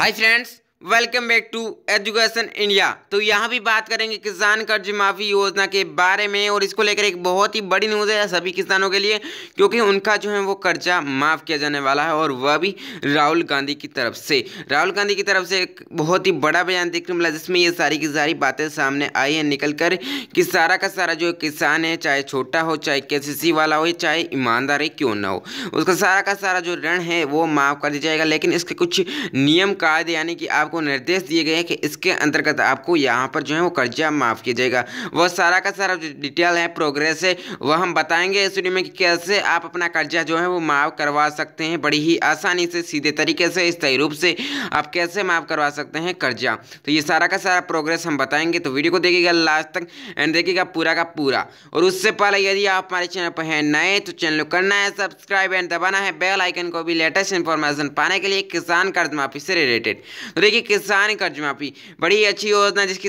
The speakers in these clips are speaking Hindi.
Hi friends, welcome back to education India तो यहाँ भी बात करेंगे किसान कर्ज माफ़ी योजना के बारे में और इसको लेकर एक बहुत ही बड़ी न्यूज़ है सभी किसानों के लिए क्योंकि उनका जो है वो कर्जा माफ़ किया जाने वाला है और वह भी राहुल गांधी की तरफ से राहुल गांधी की तरफ से एक बहुत ही बड़ा बयान देखने मिला जिसमें ये सारी की सारी बातें सामने आई हैं निकल कर कि सारा का सारा जो किसान है चाहे छोटा हो चाहे के वाला हो चाहे है क्यों ना हो उसका सारा का सारा जो ऋण है वो माफ़ कर दिया जाएगा लेकिन इसके कुछ नियम कायदे यानी कि आप आपको निर्देश दिए गए हैं कि इसके अंतर्गत आपको यहाँ पर जो है वो कर्जा माफ़ किया जाएगा वह सारा का सारा डिटेल है प्रोग्रेस है वह हम बताएंगे इस वीडियो में कि कैसे आप अपना कर्जा जो है वो माफ़ करवा सकते हैं बड़ी ही आसानी से सीधे तरीके से स्थायी रूप से आप कैसे माफ़ करवा सकते हैं कर्जा तो ये सारा का सारा प्रोग्रेस हम बताएंगे तो वीडियो को देखिएगा लास्ट तक एंड देखिएगा पूरा का पूरा और उससे पहले यदि आप हमारे चैनल पर हैं नए तो चैनल करना है सब्सक्राइब एंड दबाना है बेल आइकन को भी लेटेस्ट इन्फॉर्मेशन पाने के लिए किसान कर्ज माफी से रिलेटेड तो देखिए किसान कर्ज माफी बड़ी अच्छी योजना जिसकी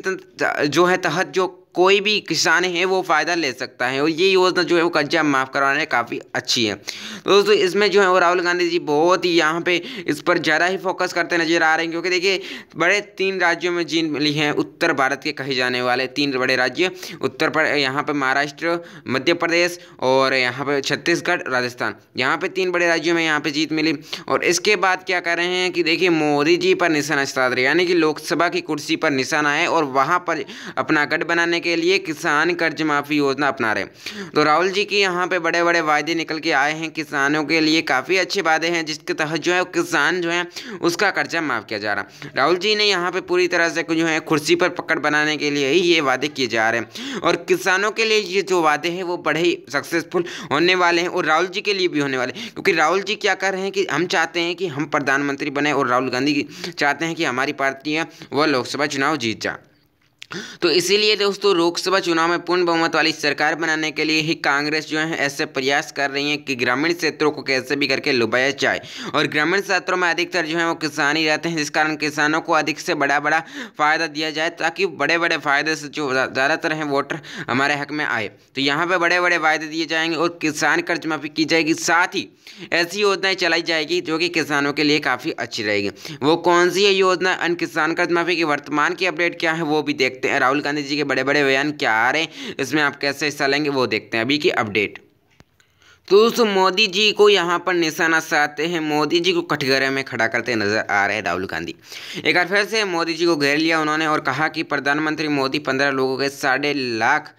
जो है तहत जो कोई भी किसान है वो फ़ायदा ले सकता है और ये योजना जो है वो कर्जा माफ़ करवाने काफ़ी अच्छी है तो दोस्तों इसमें जो है वो राहुल गांधी जी बहुत ही यहाँ पे इस पर ज़्यादा ही फोकस करते नज़र आ रहे हैं क्योंकि देखिए बड़े तीन राज्यों में जीन मिली है उत्तर भारत के कहे जाने वाले तीन बड़े राज्य उत्तर पर यहाँ पर महाराष्ट्र मध्य प्रदेश और यहाँ पर छत्तीसगढ़ राजस्थान यहाँ पर तीन बड़े राज्यों में यहाँ पर जीत मिली और इसके बाद क्या कर रहे हैं कि देखिए मोदी जी पर निशाना साध रहे यानी कि लोकसभा की कुर्सी पर निशाना है और वहाँ पर अपना गढ़ बनाने के लिए किसान कर्ज माफ़ी योजना अपना रहे तो राहुल जी की यहाँ पे बड़े बड़े वायदे निकल के आए हैं किसानों के लिए काफ़ी अच्छे वादे हैं जिसके तहत जो है किसान जो है उसका कर्जा माफ़ किया जा रहा राहुल जी ने यहाँ पे पूरी तरह से जो है कुर्सी पर पकड़ बनाने के लिए ही ये वादे किए जा रहे हैं और किसानों के लिए ये जो वादे हैं वो बड़े ही सक्सेसफुल होने वाले हैं और राहुल जी के लिए भी होने वाले क्योंकि राहुल जी क्या कर रहे हैं कि हम चाहते हैं कि हम प्रधानमंत्री बने और राहुल गांधी चाहते हैं कि हमारी पार्टी है वह लोकसभा चुनाव जीत जाए तो इसीलिए दोस्तों लोकसभा चुनाव में पूर्ण बहुमत वाली सरकार बनाने के लिए ही कांग्रेस जो है ऐसे प्रयास कर रही है कि ग्रामीण क्षेत्रों को कैसे भी करके लुभाया जाए और ग्रामीण क्षेत्रों में अधिकतर जो है वो किसान ही रहते हैं जिस कारण किसानों को अधिक से बड़ा बड़ा फायदा दिया जाए ताकि बड़े बड़े फायदे से जो ज़्यादातर हैं वोटर हमारे हक में आए तो यहाँ पर बड़े बड़े फायदे दिए जाएंगे और किसान कर्ज माफ़ी की जाएगी साथ ही ऐसी योजनाएँ चलाई जाएगी जो कि किसानों के लिए काफ़ी अच्छी रहेगी वो कौन सी है योजना अन किसान कर्ज माफ़ी की वर्तमान की अपडेट क्या है वो भी देखते देखते हैं राहुल गांधी जी के बड़े बड़े बयान क्या आ रहे हैं इसमें आप कैसे हिस्सा लेंगे वो देखते हैं अभी की अपडेट तो दोस्तों मोदी जी को यहाँ पर निशाना साधते हैं मोदी जी को कटघरे में खड़ा करते नजर आ रहे हैं राहुल गांधी एक बार फिर से मोदी जी को घेर लिया उन्होंने और कहा कि प्रधानमंत्री मोदी पंद्रह लोगों के साढ़े लाख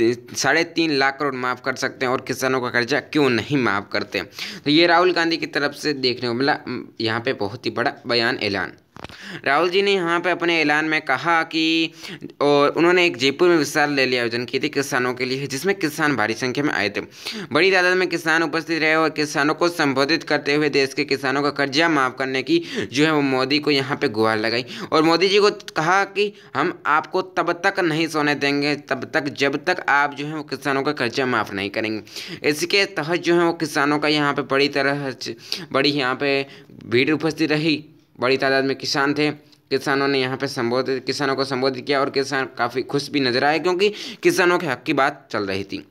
साढ़े तीन लाख करोड़ माफ़ कर सकते हैं और किसानों का कर्जा क्यों नहीं माफ़ करते तो ये राहुल गांधी की तरफ से देखने को मिला यहाँ पर बहुत ही बड़ा बयान ऐलान राहुल जी ने यहाँ पर अपने ऐलान में कहा कि और उन्होंने एक जयपुर में विशाल रैली आयोजन की थी किसानों के लिए जिसमें किसान भारी संख्या में आए थे बड़ी तादाद में किसान उपस्थित रहे और किसानों को संबोधित करते हुए देश के किसानों का कर्जा माफ़ करने की जो है वो मोदी को यहाँ पर गुहार लगाई और मोदी जी को कहा कि हम आपको तब तक नहीं सोने देंगे तब तक जब तक आप जो है वो किसानों का कर्जा माफ़ नहीं करेंगे इसके तहत जो है वो किसानों का यहाँ पर बड़ी तरह बड़ी यहाँ पर भीड़ उपस्थित रही बड़ी तादाद में किसान थे किसानों ने यहाँ पे संबोधित किसानों को संबोधित किया और किसान काफ़ी खुश भी नजर आए क्योंकि किसानों के हक की बात चल रही थी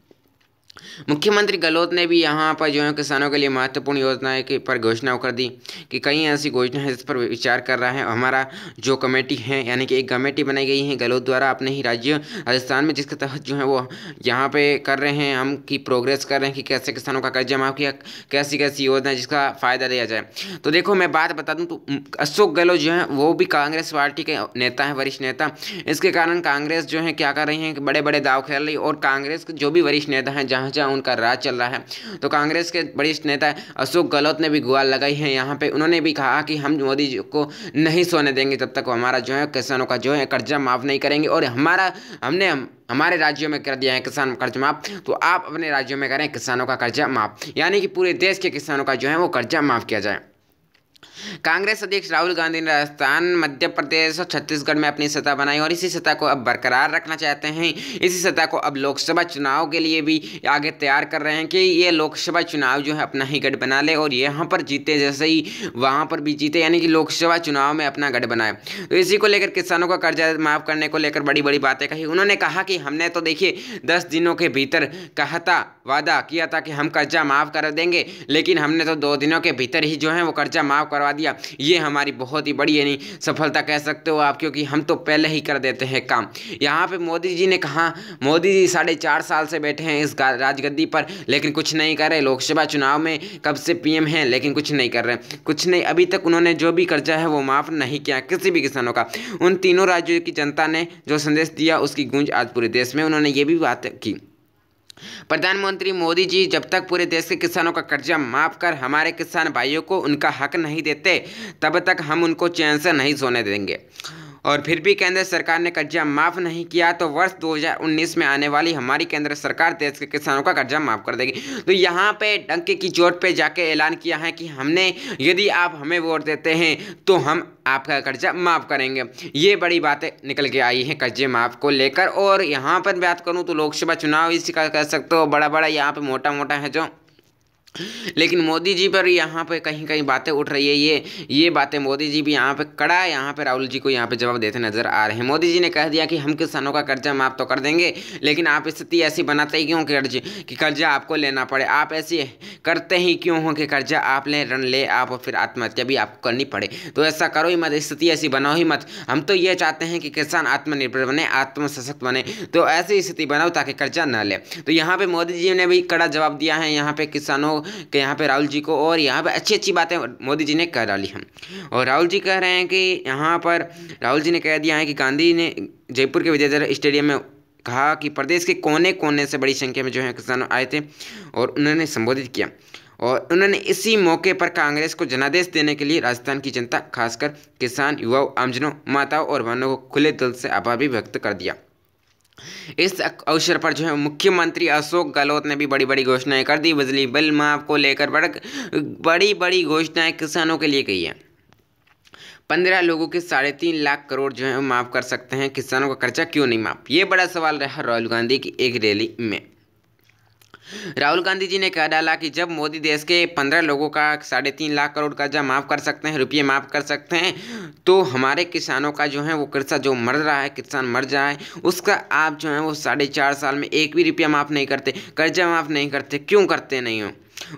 मुख्यमंत्री गहलोत ने भी यहाँ पर जो है किसानों के लिए महत्वपूर्ण योजनाएं के पर घोषणा कर दी कि कई ऐसी घोषणा जिस पर विचार कर रहा है हमारा जो कमेटी है यानी कि एक कमेटी बनाई गई है गहलोत द्वारा अपने ही राज्य राजस्थान में जिसके तहत जो है वो यहाँ पे कर रहे हैं हम की प्रोग्रेस कर रहे हैं कि कैसे किसानों का कर्जा माफ किया कैसी कैसी योजना जिसका फ़ायदा दिया जाए तो देखो मैं बात बता दूँ तो अशोक गहलोत जो है वो भी कांग्रेस पार्टी के नेता है वरिष्ठ नेता इसके कारण कांग्रेस जो है क्या कर रही है बड़े बड़े दाव खेल रही और कांग्रेस के जो भी वरिष्ठ नेता हैं जहाँ जहाँ जहाँ उनका राज चल रहा है तो कांग्रेस के वरिष्ठ नेता अशोक गहलोत ने भी गुआल लगाई है यहाँ पे उन्होंने भी कहा कि हम मोदी जी को नहीं सोने देंगे तब तक हमारा जो है किसानों का जो है कर्जा माफ़ नहीं करेंगे और हमारा हमने हमारे राज्यों में कर दिया है किसान कर्ज माफ़ तो आप अपने राज्यों में करें किसानों का कर्जा माफ़ यानी कि पूरे देश के किसानों का जो है वो कर्जा माफ़ किया जाए कांग्रेस अध्यक्ष राहुल गांधी ने राजस्थान मध्य प्रदेश और छत्तीसगढ़ में अपनी सत्ता बनाई और इसी सत्ता को अब बरकरार रखना चाहते हैं इसी सत्ता को अब लोकसभा चुनाव के लिए भी आगे तैयार कर रहे हैं कि ये लोकसभा चुनाव जो है अपना ही गढ़ बना ले और यहाँ पर जीते जैसे ही वहाँ पर भी जीते यानी कि लोकसभा चुनाव में अपना गढ़ बनाए तो इसी को लेकर किसानों का कर्जा माफ़ करने को लेकर बड़ी बड़ी बातें कही उन्होंने कहा कि हमने तो देखिए दस दिनों के भीतर कहा था वादा किया था कि हम कर्जा माफ़ कर देंगे लेकिन हमने तो दो दिनों के भीतर ही जो है वो कर्जा माफ़ करवा दिया ये हमारी बहुत ही बड़ी यानी सफलता कह सकते हो आप क्योंकि हम तो पहले ही कर देते हैं काम यहाँ पर मोदी जी ने कहा मोदी जी साढ़े चार साल से बैठे हैं इस राजगद्दी पर लेकिन कुछ नहीं कर रहे लोकसभा चुनाव में कब से पी हैं लेकिन कुछ नहीं कर रहे कुछ नहीं अभी तक उन्होंने जो भी कर्जा है वो माफ़ नहीं किया किसी भी किसानों का उन तीनों राज्यों की जनता ने जो संदेश दिया उसकी गूंज आज पूरे देश में उन्होंने ये भी बात की प्रधानमंत्री मोदी जी जब तक पूरे देश के किसानों का कर्जा माफ कर हमारे किसान भाइयों को उनका हक नहीं देते तब तक हम उनको चैन से नहीं सोने देंगे और फिर भी केंद्र सरकार ने कर्जा माफ़ नहीं किया तो वर्ष 2019 में आने वाली हमारी केंद्र सरकार देश के किसानों का कर्जा माफ़ कर देगी तो यहाँ पे डंके की चोट पे जाके ऐलान किया है कि हमने यदि आप हमें वोट देते हैं तो हम आपका कर्जा माफ़ करेंगे ये बड़ी बातें निकल के आई हैं कर्जे माफ़ को लेकर और यहाँ पर बात करूँ तो लोकसभा चुनाव इसी का कह सकते हो बड़ा बड़ा यहाँ पर मोटा मोटा है जो लेकिन मोदी जी पर यहाँ पे कहीं कहीं बातें उठ रही है ये ये बातें मोदी जी भी यहाँ पे कड़ा है यहाँ पे राहुल जी को यहाँ पे जवाब देते नजर आ रहे हैं मोदी जी ने कह दिया कि हम किसानों का कर्जा माफ तो कर देंगे लेकिन आप स्थिति ऐसी बनाते ही क्यों कर्ज कि कर्जा आपको लेना पड़े आप ऐसी करते ही क्यों हो कि कर्जा आप लें ऋण ले आप और फिर आत्महत्या भी आपको करनी पड़े तो ऐसा करो ही मत स्थिति ऐसी बनाओ ही मत हम तो ये चाहते हैं कि किसान आत्मनिर्भर बने आत्मसशक्त बने तो ऐसी स्थिति बनाओ ताकि कर्जा न ले तो यहाँ पर मोदी जी ने भी कड़ा जवाब दिया है यहाँ पर किसानों कि यहाँ पे राहुल जी को और यहाँ पे अच्छी अच्छी बातें मोदी जी ने कह डाली हैं और राहुल जी कह रहे हैं कि यहाँ पर राहुल जी ने कह दिया है कि गांधी ने जयपुर के विजय स्टेडियम में कहा कि प्रदेश के कोने कोने से बड़ी संख्या में जो है किसान आए थे और उन्होंने संबोधित किया और उन्होंने इसी मौके पर कांग्रेस को जनादेश देने के लिए राजस्थान की जनता खासकर किसान युवाओं आमजनों माताओं और बहनों को खुले दिल से आभार भी व्यक्त कर दिया इस अवसर पर जो है मुख्यमंत्री अशोक गहलोत ने भी बड़ी बड़ी घोषणाएं कर दी बिजली बिल माफ को लेकर बड़ी बड़ी घोषणाएं किसानों के लिए की है पंद्रह लोगों के साढ़े तीन लाख करोड़ जो है माफ़ कर सकते हैं किसानों का कर्जा क्यों नहीं माफ ये बड़ा सवाल रहा राहुल गांधी की एक रैली में राहुल गांधी जी ने कह डाला कि जब मोदी देश के पंद्रह लोगों का साढ़े तीन लाख करोड़ कर्जा माफ़ कर सकते हैं रुपये माफ़ कर सकते हैं तो हमारे किसानों का जो है वो कर्जा जो मर रहा है किसान मर रहा है उसका आप जो है वो साढ़े चार साल में एक भी रुपया माफ़ नहीं करते कर्जा माफ़ नहीं करते क्यों करते नहीं हो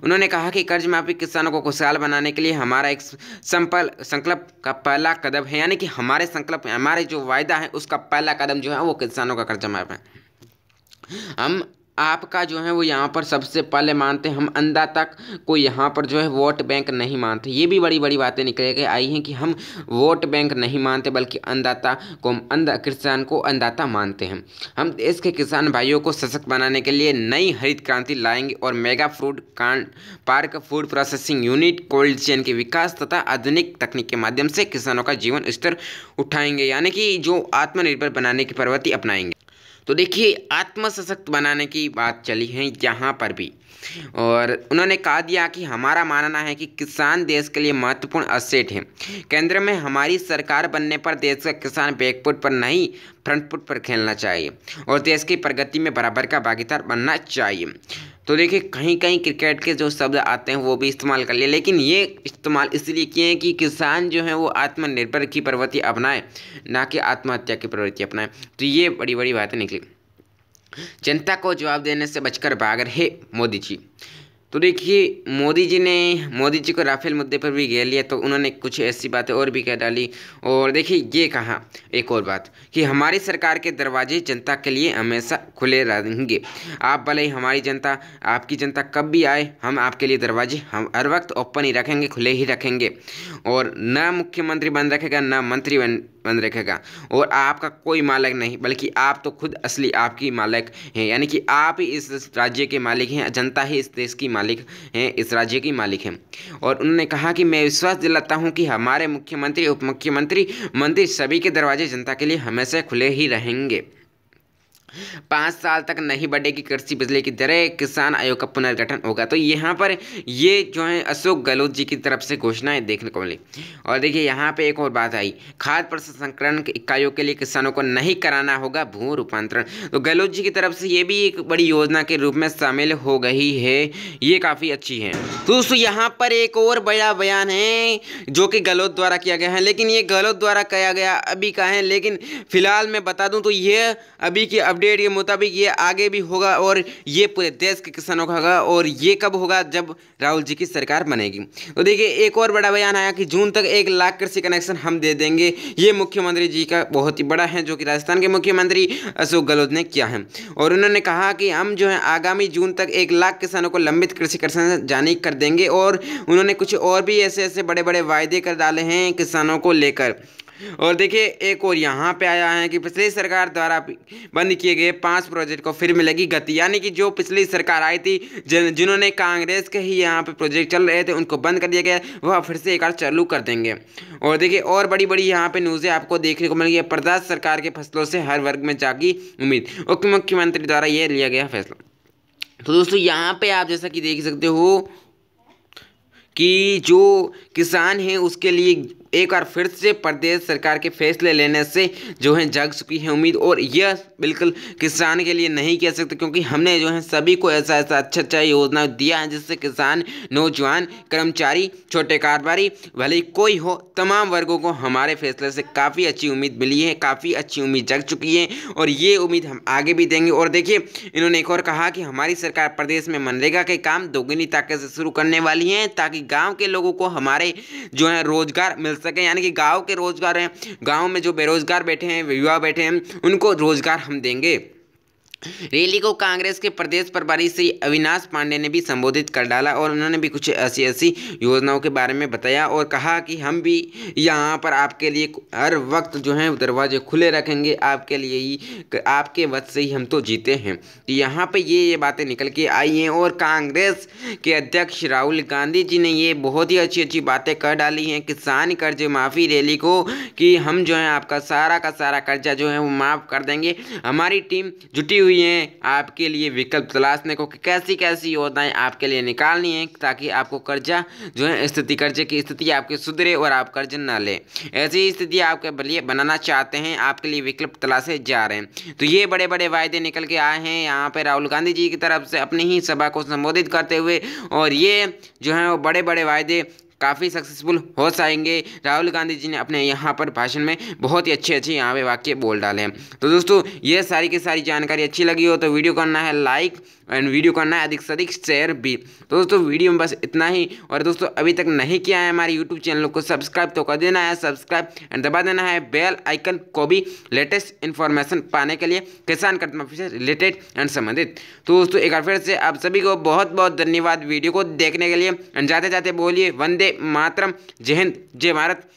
उन्होंने कहा कि कर्ज माफी किसानों को खुशहाल बनाने के लिए हमारा एक संपल संकल्प का पहला कदम है यानी कि हमारे संकल्प हमारे जो वायदा है उसका पहला कदम जो है वो किसानों का कर्जा माफ है हम आपका जो है वो यहाँ पर सबसे पहले मानते हम अंदा तक को यहाँ पर जो है वोट बैंक नहीं मानते ये भी बड़ी बड़ी बातें निकले के आई हैं कि हम वोट बैंक नहीं मानते बल्कि अंदाता को हम अंदा किसान को अंदाता मानते हैं हम देश के किसान भाइयों को सशक्त बनाने के लिए नई हरित क्रांति लाएंगे और मेगा फ्रूड park food processing unit cold chain के विकास तथा आधुनिक तकनीक के माध्यम से किसानों का जीवन स्तर उठाएंगे यानी कि जो आत्मनिर्भर बनाने की प्रवृत्ति अपनाएंगे तो देखिए आत्म सशक्त बनाने की बात चली है यहाँ पर भी और उन्होंने कहा दिया कि हमारा मानना है कि किसान देश के लिए महत्वपूर्ण असेट है केंद्र में हमारी सरकार बनने पर देश का किसान बैकफुट पर नहीं फ्रंट पर खेलना चाहिए और देश की प्रगति में बराबर का भागीदार बनना चाहिए तो देखिए कहीं कहीं क्रिकेट के जो शब्द आते हैं वो भी इस्तेमाल कर लिए लेकिन ये इस्तेमाल इसलिए किए हैं कि किसान जो है वो आत्मनिर्भर की प्रवृत्ति अपनाए ना कि आत्महत्या की प्रवृत्ति अपनाए तो ये बड़ी बड़ी बातें निकली जनता को जवाब देने से बचकर भाग रहे मोदी जी तो देखिए मोदी जी ने मोदी जी को राफेल मुद्दे पर भी घेर लिया तो उन्होंने कुछ ऐसी बातें और भी कह डाली और देखिए ये कहा एक और बात कि हमारी सरकार के दरवाजे जनता के लिए हमेशा खुले रहेंगे आप भले ही हमारी जनता आपकी जनता कब भी आए हम आपके लिए दरवाजे हम हर वक्त ओपन ही रखेंगे खुले ही रखेंगे और न मुख्यमंत्री बन रखेगा न मंत्री बन बंद रखेगा और आपका कोई मालिक नहीं बल्कि आप तो खुद असली आपकी मालिक हैं यानी कि आप ही इस राज्य के मालिक हैं जनता ही इस देश की मालिक हैं इस राज्य की मालिक हैं और उन्होंने कहा कि मैं विश्वास दिलाता हूँ कि हमारे मुख्यमंत्री उप मुख्यमंत्री मंत्री सभी के दरवाजे जनता के लिए हमेशा खुले ही रहेंगे पाँच साल तक नहीं बढ़ेगी कृषि बिजली की दरें किसान आयोग का पुनर्गठन होगा तो यहाँ पर ये जो है अशोक गहलोत जी की तरफ से घोषणाएं देखने को मिली और देखिए यहाँ पे एक और बात आई खाद्य प्रसंस्करण इकाइयों के लिए किसानों को नहीं कराना होगा भू रूपांतरण तो गहलोत जी की तरफ से ये भी एक बड़ी योजना के रूप में शामिल हो गई है ये काफ़ी अच्छी है तो दोस्तों यहाँ पर एक और बड़ा बयान है जो कि गहलोत द्वारा किया गया है लेकिन ये गहलोत द्वारा किया गया अभी का है लेकिन फिलहाल मैं बता दूँ तो ये अभी की अपडेट अपडेट के मुताबिक ये आगे भी होगा और ये पूरे देश के किसानों का होगा और ये कब होगा जब राहुल जी की सरकार बनेगी तो देखिए एक और बड़ा बयान आया कि जून तक एक लाख कृषि कनेक्शन हम दे देंगे ये मुख्यमंत्री जी का बहुत ही बड़ा है जो कि राजस्थान के मुख्यमंत्री अशोक गहलोत ने किया है और उन्होंने कहा कि हम जो है आगामी जून तक एक लाख किसानों को लंबित कृषि कनेक्शन जारी कर देंगे और उन्होंने कुछ और भी ऐसे ऐसे बड़े बड़े वायदे कर डाले हैं किसानों को लेकर और देखिए एक और यहाँ पे आया है कि पिछली सरकार द्वारा बंद किए गए पांच प्रोजेक्ट को फिर मिलेगी गति यानी कि जो पिछली सरकार आई थी जिन जिन्होंने कांग्रेस के ही यहाँ पे प्रोजेक्ट चल रहे थे उनको बंद कर दिया गया वह फिर से एक बार चालू कर देंगे और देखिए और बड़ी बड़ी यहाँ पे न्यूज़ें आपको देखने को मिलेंगी प्रदेश सरकार के फसलों से हर वर्ग में जागी उम्मीद उप मुख्यमंत्री द्वारा यह लिया गया फैसला तो दोस्तों यहाँ पे आप जैसा कि देख सकते हो कि जो किसान हैं उसके लिए एक बार फिर से प्रदेश सरकार के फैसले लेने से जो है जग चुकी है उम्मीद और यह बिल्कुल किसान के लिए नहीं कह सकते क्योंकि हमने जो है सभी को ऐसा ऐसा अच्छा अच्छा योजना दिया है जिससे किसान नौजवान कर्मचारी छोटे कारोबारी भले कोई हो तमाम वर्गों को हमारे फैसले से काफ़ी अच्छी उम्मीद मिली है काफ़ी अच्छी उम्मीद जग चुकी है और ये उम्मीद हम आगे भी देंगे और देखिए इन्होंने एक और कहा कि हमारी सरकार प्रदेश में मनरेगा के काम दोगुनी ताकत से शुरू करने वाली है ताकि गाँव के लोगों को हमारे जो है रोजगार मिल सकें यानी कि गाँव के रोज़गार हैं गाँव में जो बेरोज़गार बैठे हैं युवा बैठे हैं उनको रोज़गार हम देंगे रैली को कांग्रेस के प्रदेश प्रभारी श्री अविनाश पांडे ने भी संबोधित कर डाला और उन्होंने भी कुछ ऐसी ऐसी योजनाओं के बारे में बताया और कहा कि हम भी यहाँ पर आपके लिए हर वक्त जो है दरवाजे खुले रखेंगे आपके लिए ही आपके वक्त से ही हम तो जीते हैं तो यहाँ पर ये ये बातें निकल के आई हैं और कांग्रेस के अध्यक्ष राहुल गांधी जी ने ये बहुत ही अच्छी अच्छी बातें कर डाली हैं किसान कर्ज माफ़ी रैली को कि हम जो है आपका सारा का सारा कर्जा जो है वो माफ़ कर देंगे हमारी टीम जुटी हुई हैं आपके लिए विकल्प तलाशने को कि कैसी कैसी योजनाएं आपके लिए निकालनी है ताकि आपको कर्जा जो है स्थिति कर्जे की स्थिति आपकी सुधरे और आप कर्ज न लें ऐसी स्थिति आपके लिए बनाना चाहते हैं आपके लिए विकल्प तलाशे जा रहे हैं तो ये बड़े बड़े वायदे निकल के आए हैं यहाँ पर राहुल गांधी जी की तरफ से अपनी ही सभा को संबोधित करते हुए और ये जो है वो बड़े बड़े वायदे काफ़ी सक्सेसफुल हो जाएंगे राहुल गांधी जी ने अपने यहाँ पर भाषण में बहुत ही अच्छे अच्छे यहाँ पे वाक्य बोल डाले हैं तो दोस्तों ये सारी की सारी जानकारी अच्छी लगी हो तो वीडियो करना है लाइक एंड वीडियो करना है अधिक से अधिक शेयर भी तो दोस्तों वीडियो में बस इतना ही और दोस्तों अभी तक नहीं किया है हमारे यूट्यूब चैनल को सब्सक्राइब तो कर देना है सब्सक्राइब एंड दबा देना है बेल आइकन को भी लेटेस्ट इन्फॉर्मेशन पाने के लिए किसान कटम से रिलेटेड एंड संबंधित तो दोस्तों एक बार फिर से आप सभी को बहुत बहुत धन्यवाद वीडियो को देखने के लिए एंड जाते जाते बोलिए वंदे मतम जय हिंद जय भारत